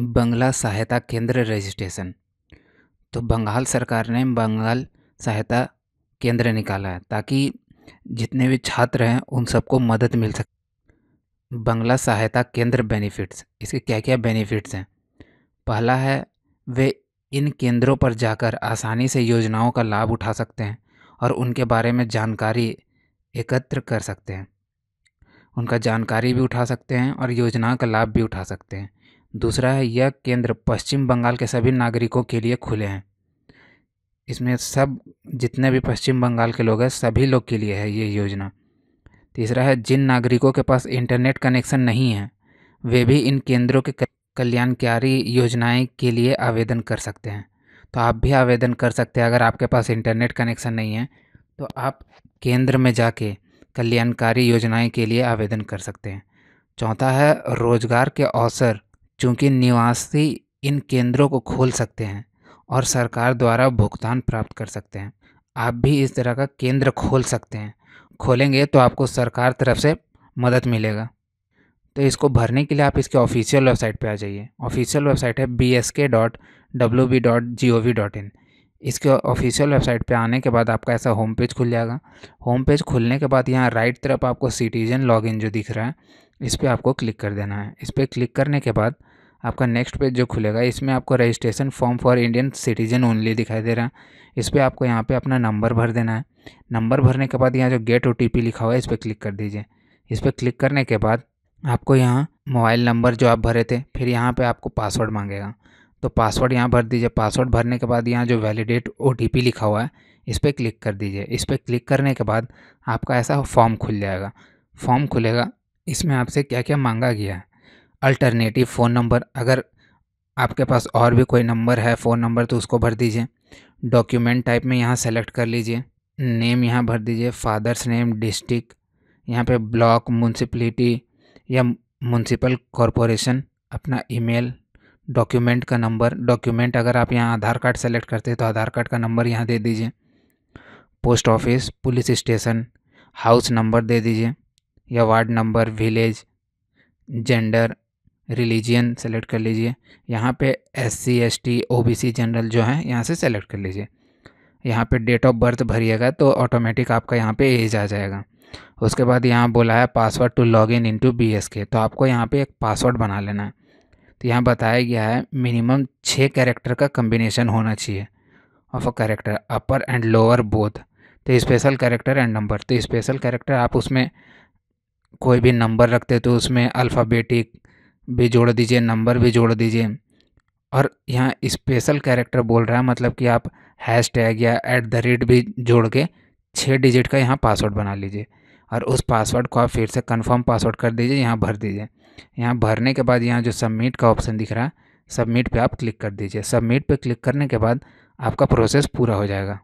बंगला सहायता केंद्र रजिस्ट्रेशन तो बंगाल सरकार ने बंगाल सहायता केंद्र निकाला है ताकि जितने भी छात्र हैं उन सबको मदद मिल सके बंगला सहायता केंद्र बेनिफिट्स इसके क्या क्या बेनिफिट्स हैं पहला है वे इन केंद्रों पर जाकर आसानी से योजनाओं का लाभ उठा सकते हैं और उनके बारे में जानकारी एकत्र कर सकते हैं उनका जानकारी भी उठा सकते हैं और योजना का लाभ भी उठा सकते हैं दूसरा है यह केंद्र पश्चिम बंगाल के सभी नागरिकों के लिए खुले हैं इसमें सब जितने भी पश्चिम बंगाल के लोग हैं सभी लोग के लिए है ये योजना तीसरा है जिन नागरिकों के पास इंटरनेट कनेक्शन नहीं है वे भी इन केंद्रों के कल्याणकारी योजनाएं के लिए आवेदन कर सकते हैं तो आप भी आवेदन कर सकते हैं अगर आपके पास इंटरनेट कनेक्शन नहीं है तो आप केंद्र में जाके कल्याणकारी योजनाएं के लिए आवेदन कर सकते हैं चौथा है रोज़गार के अवसर चूँकि निवासी इन केंद्रों को खोल सकते हैं और सरकार द्वारा भुगतान प्राप्त कर सकते हैं आप भी इस तरह का केंद्र खोल सकते हैं खोलेंगे तो आपको सरकार तरफ से मदद मिलेगा तो इसको भरने के लिए आप इसके ऑफिशियल वेबसाइट पर आ जाइए ऑफिशियल वेबसाइट है B S K dot W B dot G O V dot in इसके ऑफिशियल वेबसाइट पर आने के बाद आपका ऐसा होम पेज खुल जाएगा होम पेज खुलने के बाद यहाँ राइट तरफ आपको सिटीजन लॉगिन जो दिख रहा है इस पर आपको क्लिक कर देना है इस पर क्लिक करने के बाद आपका नेक्स्ट पेज जो खुलेगा इसमें आपको registration form for Indian citizen only दिखाई दे रहा है इस पर आपको यहाँ पे अपना नंबर भर देना है नंबर भरने के बाद यहाँ जो गेट ओ लिखा हुआ है इस पर क्लिक कर दीजिए इस पर क्लिक करने के बाद आपको यहाँ मोबाइल नंबर जो आप भरे थे फिर यहाँ पर आपको पासवर्ड मांगेगा तो पासवर्ड यहाँ भर दीजिए पासवर्ड भरने के बाद यहाँ जो वैलिडेट ओ लिखा हुआ है इस पर क्लिक कर दीजिए इस पर क्लिक करने के बाद आपका ऐसा फॉर्म खुल जाएगा फॉर्म खुलेगा इसमें आपसे क्या क्या मांगा गया है अल्टरनेटिव फ़ोन नंबर अगर आपके पास और भी कोई नंबर है फ़ोन नंबर तो उसको भर दीजिए डॉक्यूमेंट टाइप में यहाँ सेलेक्ट कर लीजिए नेम यहाँ भर दीजिए फादर्स नेम डिस्ट्रिक्ट यहाँ पे ब्लॉक म्यूनसिपलिटी या म्यूनसिपल कॉरपोरेशन अपना ईमेल डॉक्यूमेंट का नंबर डॉक्यूमेंट अगर आप यहाँ आधार कार्ड सेलेक्ट करते हैं तो आधार कार्ड का नंबर यहाँ दे दीजिए post office police station house number दे दीजिए या ward number village gender religion select कर लीजिए यहाँ पे S C S T O B C general जो है यहाँ से सेलेक्ट कर लीजिए यहाँ पे डेट ऑफ बर्थ भरिएगा तो ऑटोमेटिक आपका यहाँ पे एज आ जाएगा उसके बाद यहाँ बोला है password to log in into B S K तो आपको यहाँ पे एक पासवर्ड बना लेना है तो यहाँ बताया गया है मिनिमम छः कैरेक्टर का कम्बिनेशन होना चाहिए of a character upper and lower both तो स्पेशल कैरेक्टर एंड नंबर तो स्पेशल कैरेक्टर आप उसमें कोई भी नंबर रखते तो उसमें अल्फ़ाबेटिक भी जोड़ दीजिए नंबर भी जोड़ दीजिए और यहाँ स्पेशल कैरेक्टर बोल रहा है मतलब कि आप हैश टैग या एट द रेट भी जोड़ के छः डिजिट का यहाँ पासवर्ड बना लीजिए और उस पासवर्ड को आप फिर से कंफर्म पासवर्ड कर दीजिए यहाँ भर दीजिए यहाँ भरने के बाद यहाँ जो सबमिट का ऑप्शन दिख रहा है सबमिट पे आप क्लिक कर दीजिए सबमिट पे क्लिक करने के बाद आपका प्रोसेस पूरा हो जाएगा